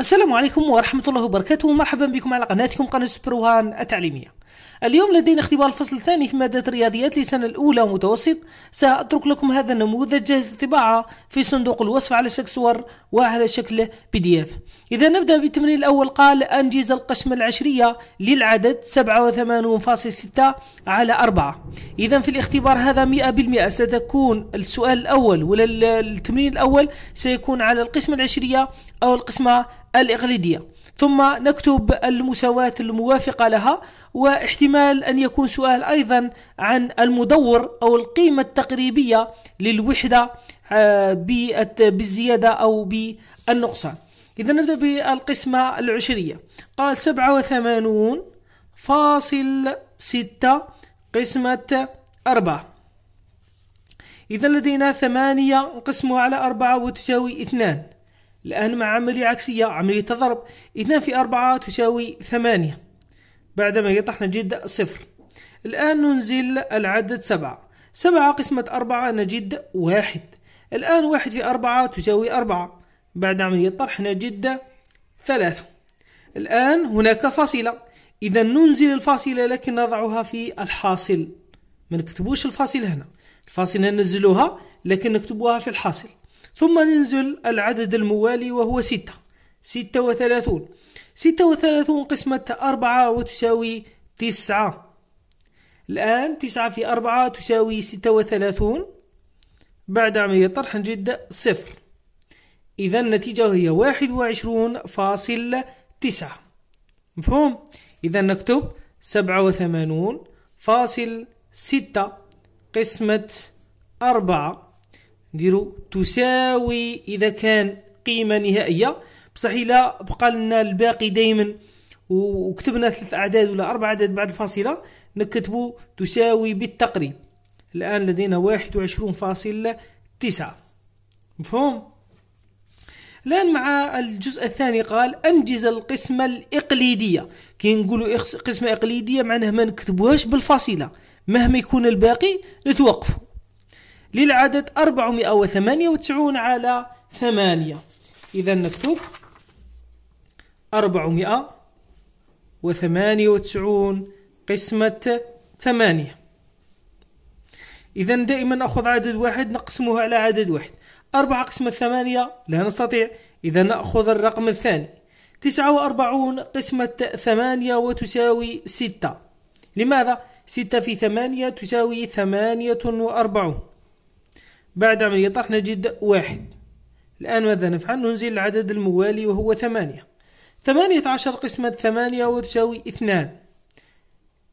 السلام عليكم ورحمة الله وبركاته ومرحبا بكم على قناتكم قناة سبروهان التعليمية اليوم لدينا اختبار الفصل الثاني في مادة الرياضيات للسنة الأولى متوسط سأترك لكم هذا النموذج جاهز للطباعة في صندوق الوصف على شكل صور وعلى شكل بي دي اف إذا نبدأ بالتمرين الأول قال أنجز القسمة العشرية للعدد 87.6 على 4 إذا في الاختبار هذا 100% ستكون السؤال الأول ولا التمرين الأول سيكون على القسمة العشرية أو القسمة الإقليدية ثم نكتب المساواة الموافقة لها واحتمال أن يكون سؤال أيضا عن المدور أو القيمة التقريبية للوحدة آه، بالزيادة أو بالنقصان إذا نبدأ بالقسمة العشرية قال 87.6 قسمة 4 إذا لدينا 8 نقسمه على 4 وتساوي 2 الآن مع عملية عكسية عملية الضرب اثنان في أربعة تساوي ثمانية بعدما يطرح نجد صفر الآن ننزل العدد سبعة سبعة قسمة أربعة نجد واحد الآن واحد في أربعة تساوي أربعة بعد عملية الطرح نجد ثلاثة الآن هناك فاصلة إذا ننزل الفاصلة لكن نضعها في الحاصل ما نكتبوش الفاصل هنا الفاصلة ننزلوها لكن نكتبوها في الحاصل ثم ننزل العدد الموالي وهو ستة ستة وثلاثون ستة وثلاثون قسمة أربعة وتساوي تسعة الآن تسعة في أربعة تساوي ستة وثلاثون بعد عملية طرح نجد صفر إذا النتيجة هي واحد وعشرون فاصل تسعة مفهوم؟ إذا نكتب سبعة وثمانون فاصل ستة قسمة أربعة نديرو تساوي اذا كان قيمه نهائيه بصح الا بقى لنا الباقي دائما وكتبنا ثلاث اعداد ولا اربع اعداد بعد الفاصله نكتبو تساوي بالتقريب الان لدينا واحد وعشرون فاصلة تسعة مفهوم الان مع الجزء الثاني قال انجز القسمه الاقليديه كي نقولوا قسمه اقليديه معناه ما نكتبوهاش بالفاصله مهما يكون الباقي نتوقفوا للعدد 498 على 8 إذا نكتب 498 قسمة 8 إذا دائما نأخذ عدد واحد نقسمه على عدد واحد أربعة قسمة ثمانية لا نستطيع إذا نأخذ الرقم الثاني تسعة وأربعون قسمة ثمانية وتساوي ستة لماذا؟ ستة في ثمانية تساوي ثمانية وأربعون بعد عملية طرح نجد واحد الآن ماذا نفعل؟ ننزل العدد الموالي وهو ثمانية ثمانية عشر قسمة ثمانية وتساوي اثنان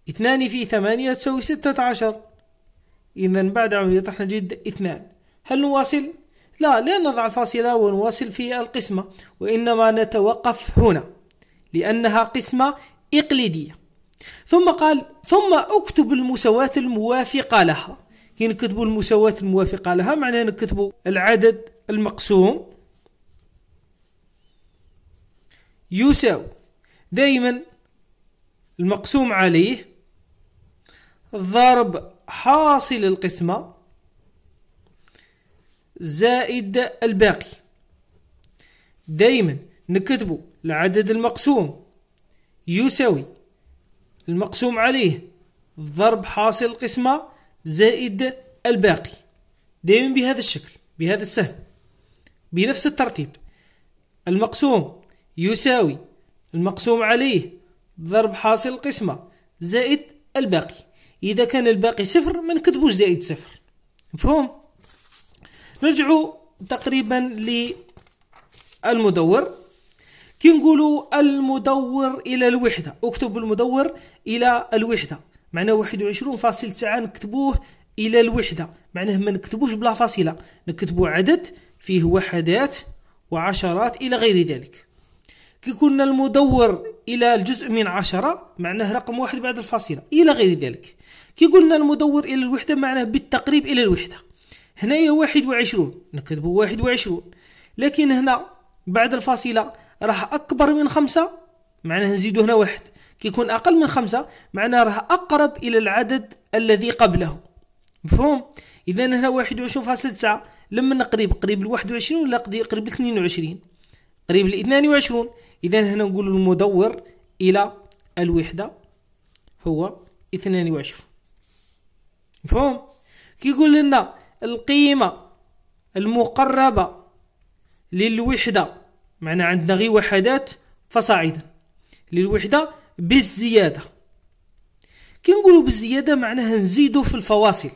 اثنان في ثمانية تساوي ستة عشر إذا بعد عملية طرح نجد اثنان هل نواصل؟ لا لا نضع الفاصلة ونواصل في القسمة وإنما نتوقف هنا لأنها قسمة إقليدية ثم قال ثم أكتب المساواة الموافقة لها كي نكتبوا المساواة الموافقة لها معناها نكتبوا العدد المقسوم يساوي دائما المقسوم عليه ضرب حاصل القسمة زائد الباقي دائما نكتبو العدد المقسوم يساوي المقسوم عليه ضرب حاصل القسمة زائد الباقي دائما بهذا الشكل بهذا السهم بنفس الترتيب المقسوم يساوي المقسوم عليه ضرب حاصل القسمة زائد الباقي إذا كان الباقي صفر ما نكتبوش زائد صفر مفهوم نرجع تقريبا للمدور كي نقولوا المدور إلى الوحدة اكتب المدور إلى الوحدة معناه واحد تسعة نكتبوه الى الوحده معناه ما نكتبوش بلا فاصله نكتبو عدد فيه وحدات وعشرات الى غير ذلك كي كنا المدور الى الجزء من عشرة معناه رقم واحد بعد الفاصله الى غير ذلك كي قلنا المدور الى الوحده معناه بالتقريب الى الوحده هنايا وعشرون نكتبو واحد وعشرون لكن هنا بعد الفاصله راح اكبر من خمسة معناه نزيدو هنا واحد كيكون أقل من خمسة معناه راه أقرب إلى العدد الذي قبله مفهوم إذا هنا واحد وعشرون فاصل تسعة لما نقريب قريب الواحد وعشرين ولا قريب الاثنين وعشرين قريب الاثنان وعشرون إذا هنا نقول المدور إلى الوحدة هو اثنين وعشرون مفهوم كيقول لنا القيمة المقربة للوحدة معنا عندنا غير وحدات فصاعدا للوحدة بالزيادة كي نقولوا بالزيادة معناها نزيدوا في الفواصل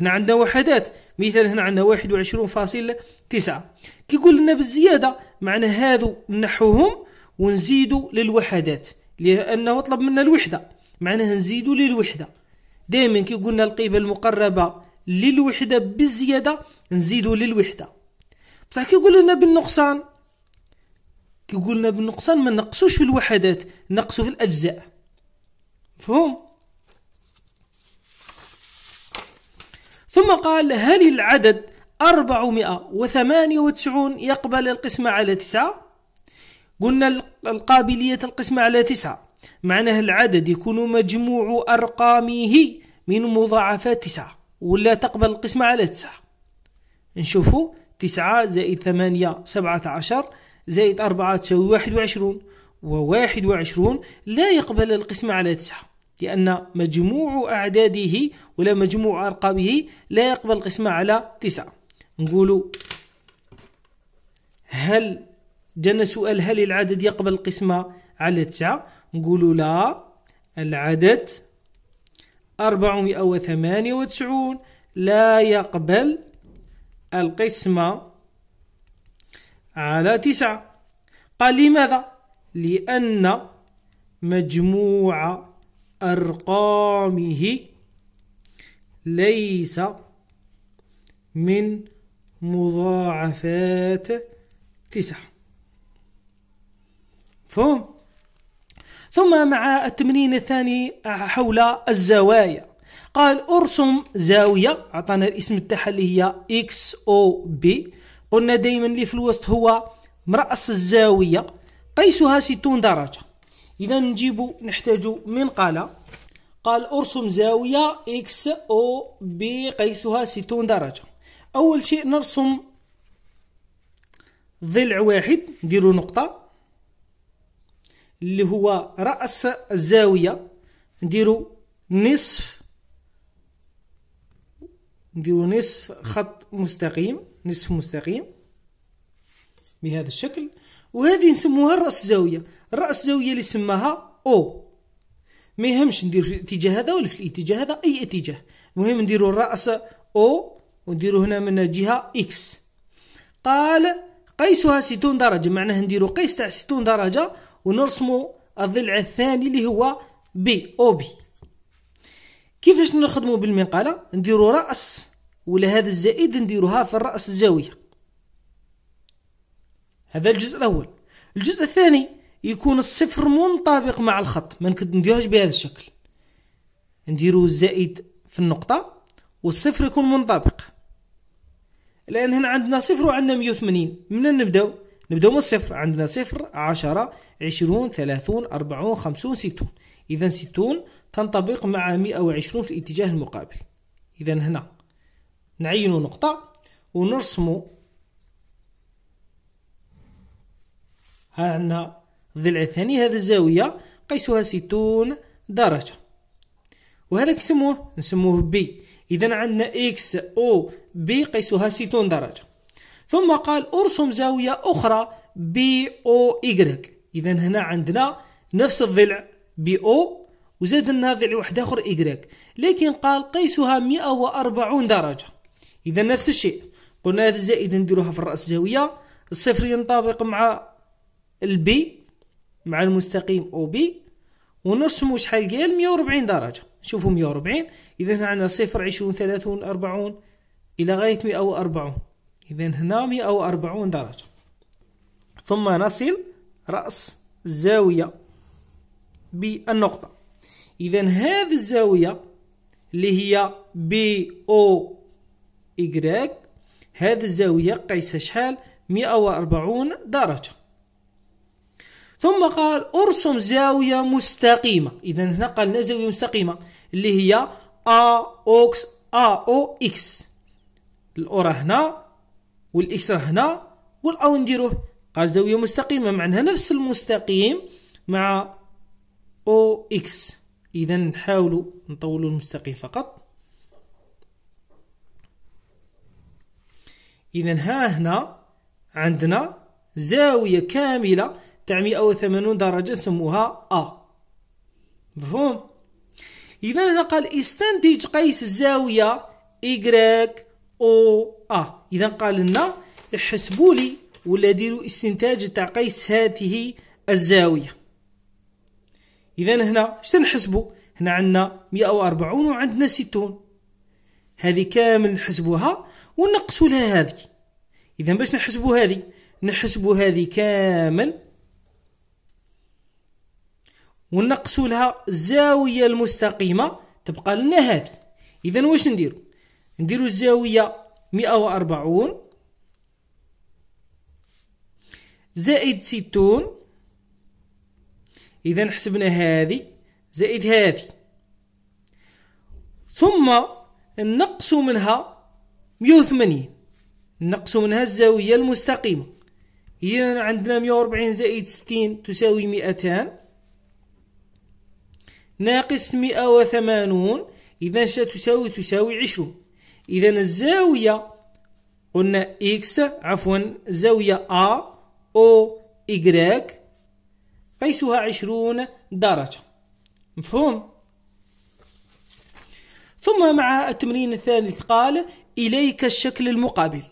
هنا عندنا وحدات مثال هنا عندنا واحد وعشرون فاصل تسعة كي قلنا بالزيادة معنى هذو نحوهم ونزيدوا للوحدات لأنه طلب منا الوحدة معناها نزيدوا للوحدة دائما كي قلنا القيمة المقربة للوحدة بالزيادة نزيدوا للوحدة بصح كي قلنا بالنقصان كي قلنا بالنقصان ما نقصوش في الوحدات نقصوا في الاجزاء مفهوم ثم قال هل العدد 498 يقبل القسمة على 9 قلنا القابلية القسمة على 9 معناه العدد يكون مجموع أرقامه من مضاعفات 9 ولا تقبل القسمة على 9 نشوفوا 9 زائد 8 17 زائد أربعة تساوي واحد وعشرون وواحد وعشرون لا يقبل القسمة على تسعة لأن مجموع أعداده ولا مجموع أرقامه لا يقبل القسمة على تسعة نقول هل جانا سؤال هل العدد يقبل القسمة على تسعة نقول لا العدد أربعمائة 498 لا يقبل القسمة على تسعة قال لماذا؟ لأن مجموع أرقامه ليس من مضاعفات تسعة فهم؟ ثم مع التمرين الثاني حول الزوايا قال ارسم زاوية أعطانا الاسم تاعها اللي هي اكس او بي قلنا دائما اللي في الوسط هو مرأس الزاوية قيسها ستون درجة إذا نجيب نحتاج قال قال أرسم زاوية إكس أو بي قيسها ستون درجة أول شيء نرسم ضلع واحد نديرو نقطة اللي هو رأس الزاوية نديرو نصف نديرو نصف خط مستقيم نصف مستقيم بهذا الشكل وهذه نسموها الرأس زاوية الرأس زاوية اللي سماها أو ما يهمش ندير في الاتجاه هذا ولا في الاتجاه هذا أي اتجاه المهم نديرو الرأس أو ونديرو هنا من جهة إكس قال قيسها ستون درجة معناه نديرو قيس تاع ستون درجة ونرسمو الضلع الثاني اللي هو بي أو بي كيفاش نخدمو بالمنقالة نديرو رأس ولهذا الزائد نديروها في الرأس الزاوية هذا الجزء الأول الجزء الثاني يكون الصفر منطبق مع الخط ما نديروهاش بهذا الشكل نديرو الزائد في النقطة والصفر يكون منطبق الآن هنا عندنا صفر وعندنا 180 من نبداو نبداو من الصفر عندنا صفر عشرة عشرون ثلاثون أربعون خمسون ستون إذا ستون تنطبق مع مئة في الاتجاه المقابل إذا هنا نعينو نقطة ونرسم ها عندنا الضلع الثاني هذا الزاوية قيسها ستون درجة وهذا كيسموه نسموه بي إذا عندنا إكس أو بي قيسها ستون درجة ثم قال أرسم زاوية أخرى بي أو إيكغيك إذا هنا عندنا نفس الضلع بي أو وزاد لنا ضلع واحد آخر إيكغيك لكن قال قيسها مئة وأربعون درجة اذا نفس الشيء قلنا هذا الزائده نديروها في الراس زاويه الصفر ينطبق مع البي مع المستقيم او بي ونرسمو شحال قال 140 درجه شوفوا 140 اذا هنا عندنا صفر 20 30 40 الى غايه 140 اذا هنا 140 درجه ثم نصل راس الزاويه بالنقطه اذا هذه الزاويه اللي هي بي او إيكغيك هذه الزاوية قيس شحال 140 درجة ثم قال ارسم زاوية مستقيمة إذا هنا قالنا زاوية مستقيمة اللي هي A أوكس A أو إكس الأورا هنا والإكس راه هنا والأو نديروه قال زاوية مستقيمة معناها نفس المستقيم مع أو إكس إذا نحاولوا نطولوا المستقيم فقط إذا ها هنا عندنا زاوية كاملة تاع 180 درجة سموها أ مفهوم إذا هنا قال استنتج قيس الزاوية إيكغيك أو أ إذا قال لنا احسبوا لي ولا ديروا استنتاج تاع قيس هذه الزاوية إذا هنا اش تنحسبوا هنا عندنا 140 وعندنا 60 هذه كامل نحسبوها ونقصوا لها هذه اذا باش نحسبوا هذه نحسبوا هذه كامل ونقصوا لها الزاويه المستقيمه تبقى لنا هذه اذا واش نديروا نديروا الزاويه 140 زائد 60 اذا حسبنا هذه زائد هذه ثم نقص منها 180 نقصو منها الزاوية المستقيمة إذا عندنا 140 زائد 60 تساوي 200 ناقص 180 إذا ستساوي تساوي 20 إذا الزاوية قلنا إكس عفوا زاوية أ أو إكراك قيسها 20 درجة مفهوم؟ ثم مع التمرين الثاني قال إليك الشكل المقابل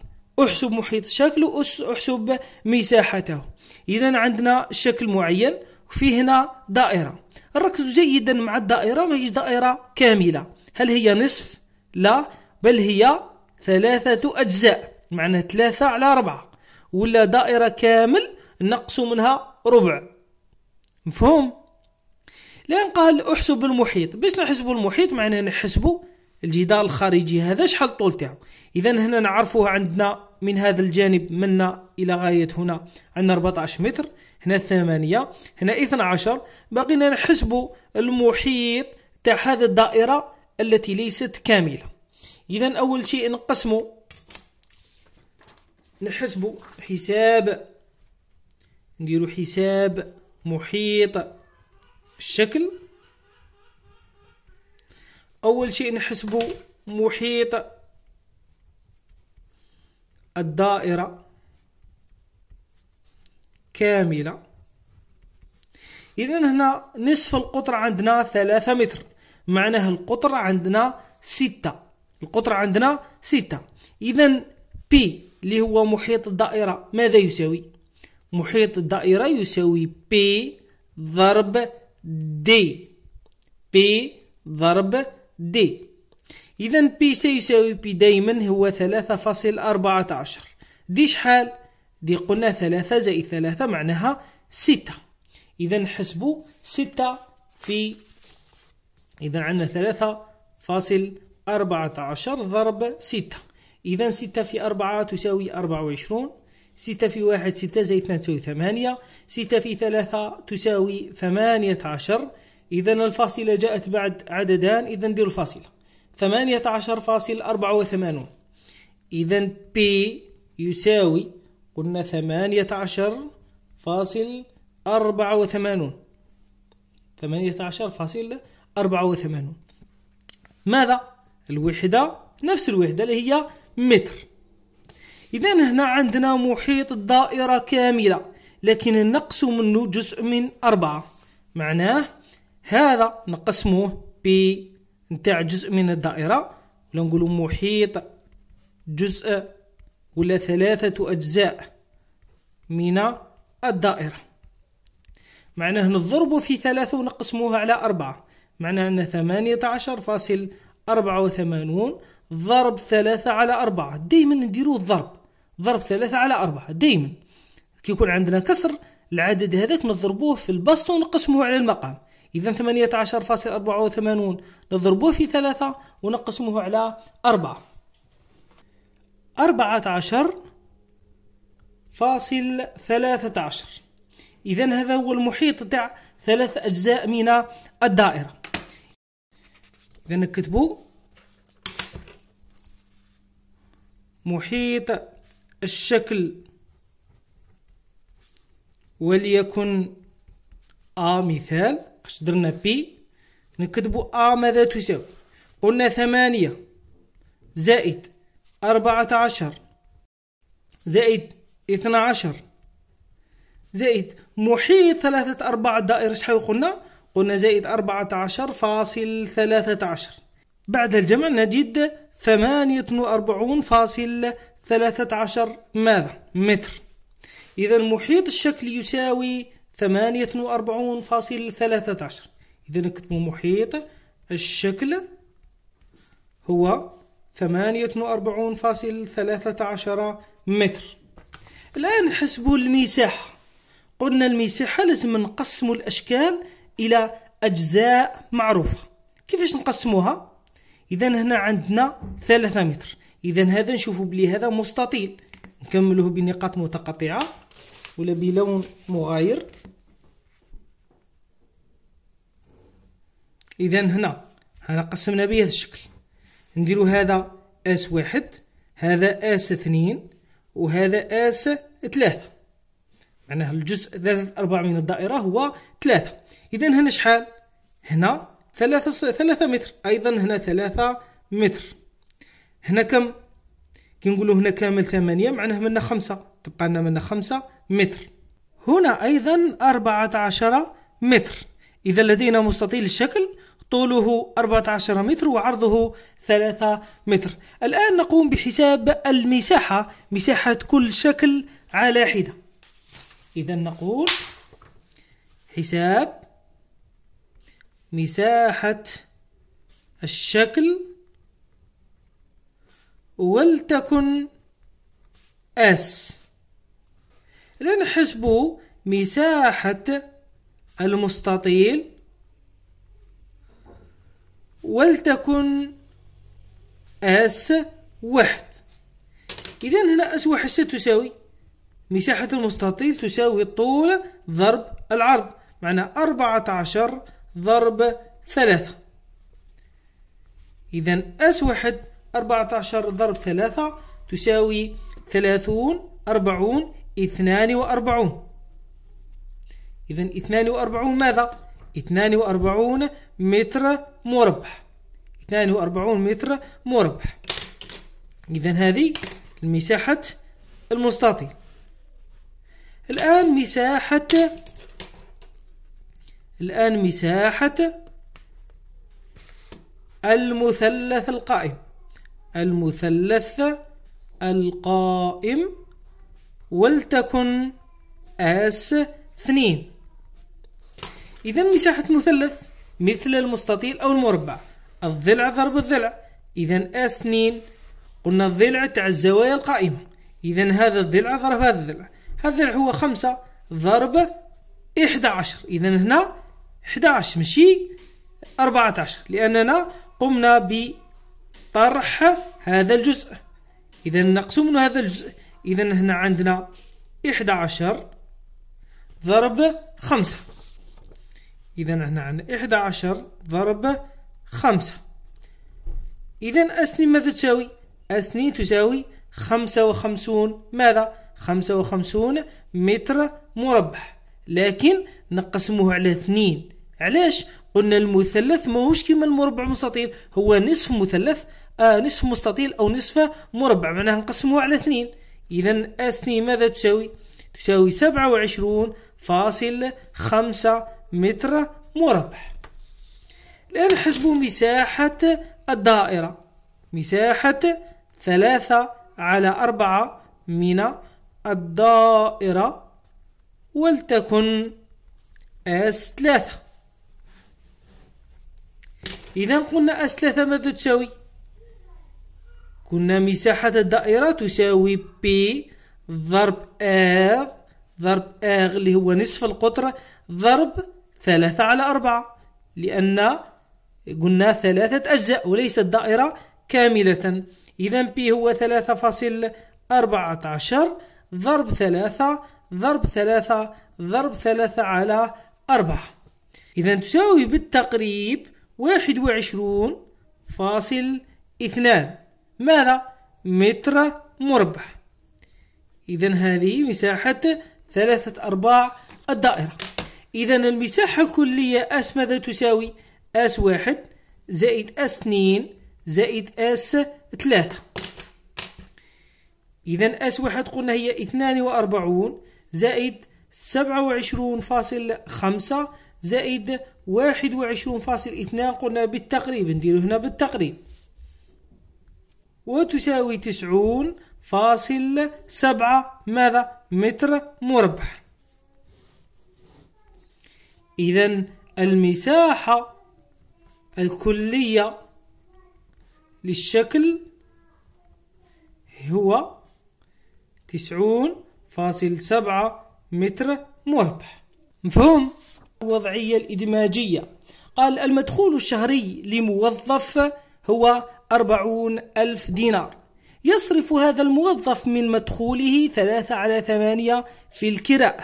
احسب محيط الشكل واحسب مساحته إذا عندنا شكل معين وفي هنا دائرة ركزوا جيدا مع الدائرة ما هي دائرة كاملة هل هي نصف؟ لا بل هي ثلاثة أجزاء معنى ثلاثة على أربعة ولا دائرة كامل نقص منها ربع مفهوم؟ لان قال احسب المحيط باش نحسبوا المحيط معناه نحسبوا الجدار الخارجي هذا شحال الطول تاعو اذا هنا نعرفوه عندنا من هذا الجانب منا الى غايه هنا عندنا 14 متر هنا 8 هنا 12 بقينا نحسبوا المحيط تاع هذه الدائره التي ليست كامله اذا اول شيء نقسموا نحسبوا حساب نديروا حساب محيط الشكل اول شيء نحسب محيط الدائره كامله اذا هنا نصف القطر عندنا ثلاثة متر معناه القطر عندنا ستة القطر عندنا ستة اذا بي اللي هو محيط الدائره ماذا يساوي محيط الدائره يساوي بي ضرب دي بي ضرب دي إذا بي سيساوي بي دايما هو ثلاثة فاصل أربعة عشر دي شحال دي قلنا ثلاثة زائد ثلاثة معناها ستة إذا نحسبوا ستة في إذا عندنا ثلاثة فاصل أربعة عشر ضرب ستة إذا ستة في أربعة تساوي أربعة وعشرون ستة في واحد ستة زائد اثنان تساوي ثمانية ستة في ثلاثة تساوي ثمانية عشر إذا الفاصلة جاءت بعد عددان إذا ندير الفاصلة ثمانية عشر فاصل أربعة وثمانون إذا بي يساوي قلنا ثمانية عشر فاصل أربعة وثمانون ثمانية عشر فاصل أربعة وثمانون ماذا؟ الوحدة نفس الوحدة اللي هي متر إذا هنا عندنا محيط الدائرة كاملة لكن نقص منه جزء من أربعة معناه هذا نقسمه ب نتاع جزء من الدائرة ولا نقولوا محيط جزء ولا ثلاثة أجزاء من الدائرة معناه نضربه في ثلاثة ونقسموها على أربعة معناه أن ثمانية عشر فاصل أربعة وثمانون ضرب ثلاثة على أربعة دايما نديرو الضرب ضرب ثلاثة على أربعة دايما كي يكون عندنا كسر العدد هذاك نضربوه في البسط ونقسمه على المقام إذا ثمانية عشر فاصل أربعة وثمانون نضربوه في ثلاثة ونقسمه على أربعة أربعة عشر فاصل ثلاثة عشر إذا هذا هو المحيط تاع ثلاث أجزاء من الدائرة إذا نكتبو محيط الشكل وليكن ا مثال اش درنا بي نكتبو ا ماذا تساوي قلنا ثمانية زائد أربعة عشر زائد اثنا عشر زائد محيط ثلاثة أرباع دائرة شحال قلنا قلنا زائد أربعة عشر فاصل ثلاثة عشر بعد الجمع نجد ثمانية وأربعون فاصل 13 ماذا متر إذا محيط الشكل يساوي 48.13 إذا نكتبو محيط الشكل هو 48.13 متر الآن حسبوا المساحة قلنا المساحة لازم نقسم الأشكال إلى أجزاء معروفة كيفاش نقسموها؟ إذا هنا عندنا 3 متر اذا هذا نشوفوا بلي هذا مستطيل نكملوه بنقاط متقطعه ولا بلون مغاير اذا هنا هنا قسمنا بهذا الشكل نديرو هذا اس واحد هذا اس اثنين وهذا اس ثلاثة معناه الجزء ثلاثة أربعة من الدائرة هو ثلاثة إذا هنا شحال هنا ثلاثة ثلاثة متر أيضا هنا ثلاثة متر هنا كم كي نقولوا هنا كامل ثمانية معناه منا خمسة تبقى لنا منا خمسة متر هنا أيضا أربعة عشر متر إذا لدينا مستطيل الشكل طوله 14 متر وعرضه 3 متر الآن نقوم بحساب المساحة مساحة كل شكل على حدة إذا نقول حساب مساحة الشكل ولتكن اس لنحسب مساحة المستطيل ولتكن اس واحد إذا هنا اس واحد ستساوي مساحة المستطيل تساوي الطول ضرب العرض معنى أربعة عشر ضرب ثلاثة إذا أس واحد 14 ضرب 3 تساوي 30 40 42 إذا 42 ماذا؟ 42 متر مربع 42 متر مربع إذا هذه مساحة المستطيل الآن مساحة الآن مساحة المثلث القائم المثلث القائم ولتكن اس اثنين إذا مساحة مثلث مثل المستطيل أو المربع الضلع ضرب الضلع إذا اس اثنين قلنا الضلع تاع الزوايا القائمة إذا هذا الضلع ضرب هذا الضلع هذا الضلع هو خمسة ضرب 11 إذا هنا 11 ماشي 14 لأننا قمنا ب طرح هذا الجزء إذا نقسم من هذا الجزء إذا هنا عندنا 11 ضرب 5 إذا هنا عندنا 11 ضرب 5 إذا أسني ماذا تساوي؟ أسني تساوي 55 ماذا؟ 55 متر مربع لكن نقسمه على 2 علاش؟ قلنا المثلث ماهوش كيما المربع المستطيل هو نصف مثلث آه، نصف مستطيل أو نصف مربع معناها نقسمه على اثنين إذا اس اثنين ماذا تساوي؟ تساوي سبعة وعشرون فاصل خمسة متر مربع الآن نحسب مساحة الدائرة مساحة ثلاثة على أربعة من الدائرة ولتكن اس ثلاثة إذا قلنا اس ثلاثة ماذا تساوي؟ قلنا مساحة الدائرة تساوي بي ضرب اغ ضرب اغ اللي هو نصف القطر ضرب ثلاثة على أربعة لأن قلنا ثلاثة أجزاء وليس الدائرة كاملة إذا بي هو ثلاثة فاصل أربعة عشر ضرب ثلاثة ضرب ثلاثة ضرب ثلاثة على أربعة إذا تساوي بالتقريب واحد وعشرون فاصل اثنان ماذا؟ متر مربع إذا هذه مساحة ثلاثة أرباع الدائرة إذا المساحة الكلية أس ماذا تساوي؟ أس واحد زائد أس اثنين زائد أس ثلاثة إذا أس واحد قلنا هي اثنان وأربعون زائد سبعة وعشرون فاصل خمسة زائد واحد وعشرون فاصل اثنان قلنا بالتقريب نديرو هنا بالتقريب وتساوي تسعون فاصل سبعة ماذا متر مربع إذا المساحة الكلية للشكل هو تسعون فاصل سبعة متر مربع مفهوم الوضعية الإدماجية قال المدخول الشهري لموظف هو أربعون ألف دينار يصرف هذا الموظف من مدخوله ثلاثة على ثمانية في الكراء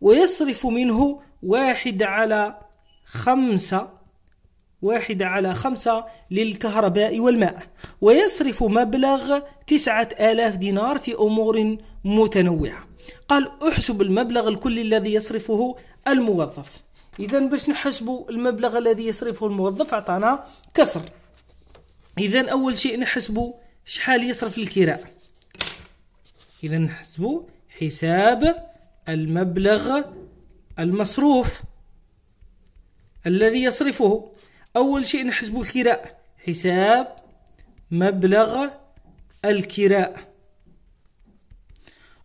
ويصرف منه واحد على خمسة واحد على خمسة للكهرباء والماء ويصرف مبلغ تسعة آلاف دينار في أمور متنوعة قال احسب المبلغ الكلي الذي يصرفه الموظف إذا باش نحسبوا المبلغ الذي يصرفه الموظف أعطانا كسر اذا اول شيء نحسبه شحال يصرف الكراء اذا نحسبه حساب المبلغ المصروف الذي يصرفه اول شيء نحسبه الكراء حساب مبلغ الكراء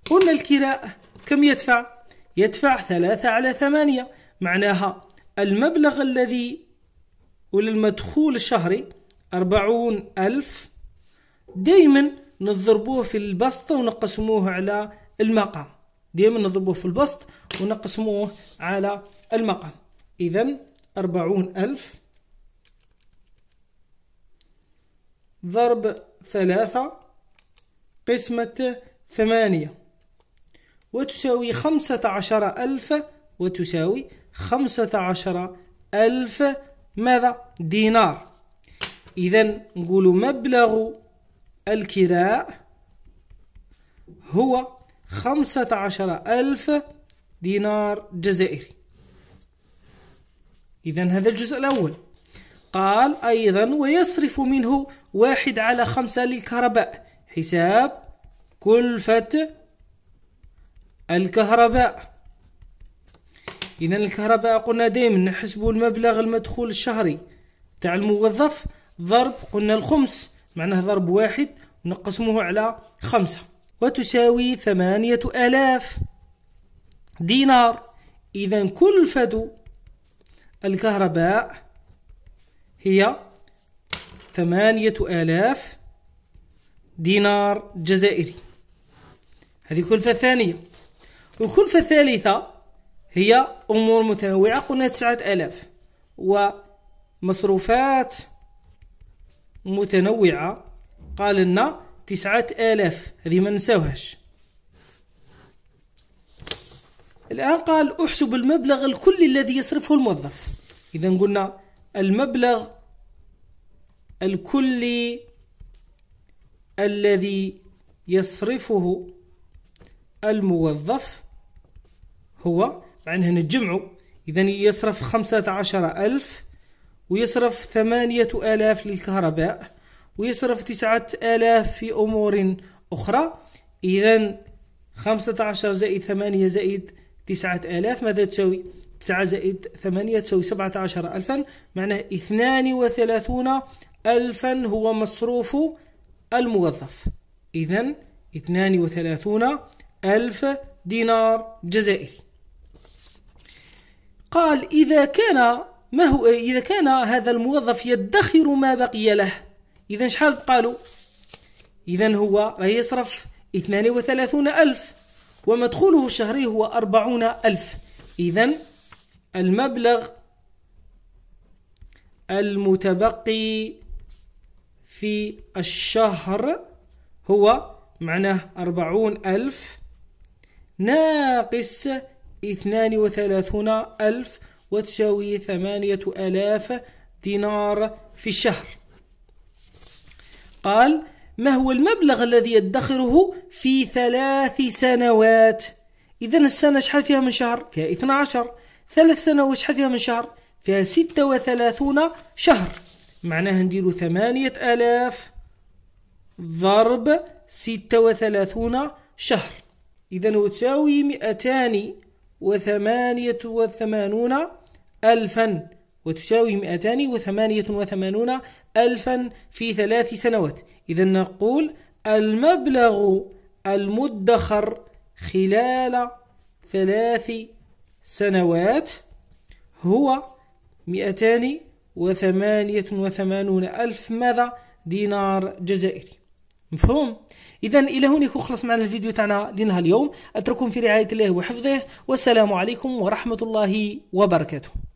قلنا الكراء كم يدفع يدفع ثلاثة على ثمانية معناها المبلغ الذي ولا المدخول الشهري أربعون ألف دايما نضربوه في البسط ونقسموه على المقام دايما نضربوه في البسط ونقسموه على المقام إذا أربعون ألف ضرب ثلاثة قسمة ثمانية وتساوي خمسة عشر ألف وتساوي خمسة عشر ألف ماذا دينار إذا نقولوا مبلغ الكراء هو خمسة عشر ألف دينار جزائري إذا هذا الجزء الأول قال أيضا ويصرف منه واحد على خمسة للكهرباء حساب كلفة الكهرباء إذا الكهرباء قلنا دائما نحسب المبلغ المدخول الشهري تاع الموظف ضرب قلنا الخمس معناه ضرب واحد نقسمه على خمسة وتساوي ثمانية آلاف دينار إذا كلفة الكهرباء هي ثمانية آلاف دينار جزائري هذه كلفة ثانية والكلفة الثالثة هي أمور متنوعة قلنا تسعة آلاف ومصروفات متنوعة قال لنا تسعة آلاف هذه ما ننساوهاش الآن قال احسب المبلغ الكلي الذي يصرفه الموظف إذا قلنا المبلغ الكلي الذي يصرفه الموظف هو مع نجمعه إذا يصرف خمسة عشر ألف ويصرف ثمانية آلاف للكهرباء ويصرف تسعة آلاف في أمور أخرى إذا خمسة عشر زائد ثمانية زائد تسعة آلاف ماذا تساوي؟ تسعة زائد ثمانية تساوي سبعة عشر ألفا معناه اثنان وثلاثون ألفا هو مصروف الموظف إذا اثنان وثلاثون ألف دينار جزائري قال إذا كان ما هو إذا كان هذا الموظف يدخر ما بقي له إذا شحال بقى له إذا هو راه يصرف 32 ألف ومدخوله الشهري هو 40 ألف إذا المبلغ المتبقي في الشهر هو معناه أربعون ألف ناقص اثنان وثلاثون ألف وتساوي ثمانية آلاف دينار في الشهر قال ما هو المبلغ الذي يدخره في ثلاث سنوات إذا السنة شحال فيها من شهر فيها 12 ثلاث سنوات شحال فيها من شهر فيها 36 شهر معناها نديرو ألاف ضرب وثلاثون شهر إذا وتساوي 288 ألفا وتساوي 288 ألفا في ثلاث سنوات إذا نقول المبلغ المدخر خلال ثلاث سنوات هو 288 ألف ماذا دينار جزائري مفهوم إذا إلى هنا يكون خلص معنا الفيديو تاعنا لنهار اليوم أترككم في رعاية الله وحفظه والسلام عليكم ورحمة الله وبركاته